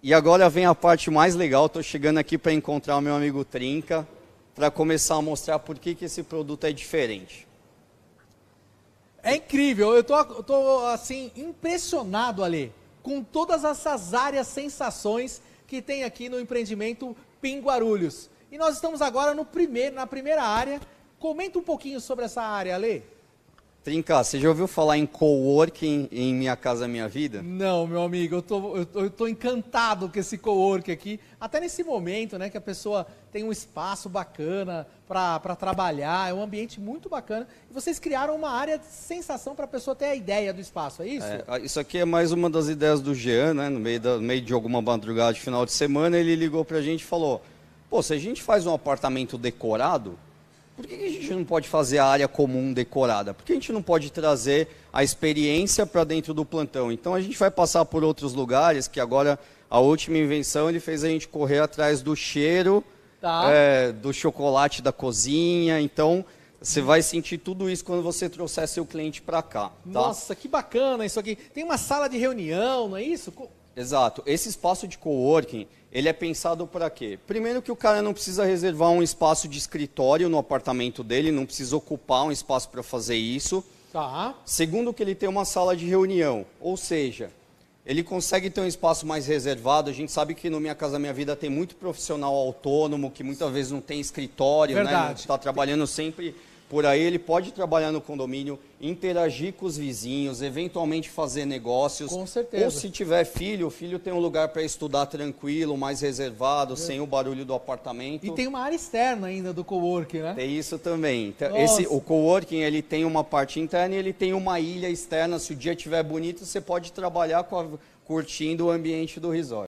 E agora vem a parte mais legal, estou chegando aqui para encontrar o meu amigo Trinca, para começar a mostrar por que, que esse produto é diferente. É incrível, eu tô, tô assim, impressionado ali com todas essas áreas sensações que tem aqui no empreendimento Pinguarulhos. E nós estamos agora no primeiro, na primeira área. Comenta um pouquinho sobre essa área, Ale. Trinca, você já ouviu falar em coworking em Minha Casa Minha Vida? Não, meu amigo, eu tô, eu tô, eu tô encantado com esse coworking aqui. Até nesse momento, né, que a pessoa tem um espaço bacana para trabalhar, é um ambiente muito bacana. E vocês criaram uma área de sensação para a pessoa ter a ideia do espaço, é isso? É, isso aqui é mais uma das ideias do Jean, né? No meio, da, no meio de alguma madrugada de final de semana, ele ligou para a gente e falou: pô, se a gente faz um apartamento decorado, por que a gente não pode fazer a área comum decorada? Por que a gente não pode trazer a experiência para dentro do plantão? Então a gente vai passar por outros lugares que agora a última invenção ele fez a gente correr atrás do cheiro, tá. é, do chocolate da cozinha. Então você vai sentir tudo isso quando você trouxer seu cliente para cá. Tá? Nossa, que bacana isso aqui. Tem uma sala de reunião, não é isso? Exato. Esse espaço de coworking, ele é pensado para quê? Primeiro que o cara não precisa reservar um espaço de escritório no apartamento dele, não precisa ocupar um espaço para fazer isso. Tá. Segundo que ele tem uma sala de reunião, ou seja, ele consegue ter um espaço mais reservado. A gente sabe que no Minha Casa Minha Vida tem muito profissional autônomo que muitas vezes não tem escritório, né? Verdade. né? Está trabalhando sempre por aí ele pode trabalhar no condomínio, interagir com os vizinhos, eventualmente fazer negócios. Com certeza. Ou se tiver filho, o filho tem um lugar para estudar tranquilo, mais reservado, é. sem o barulho do apartamento. E tem uma área externa ainda do coworking, né? Tem isso também. Então, esse, o coworking ele tem uma parte interna e ele tem uma ilha externa. Se o dia estiver bonito, você pode trabalhar a, curtindo o ambiente do resort.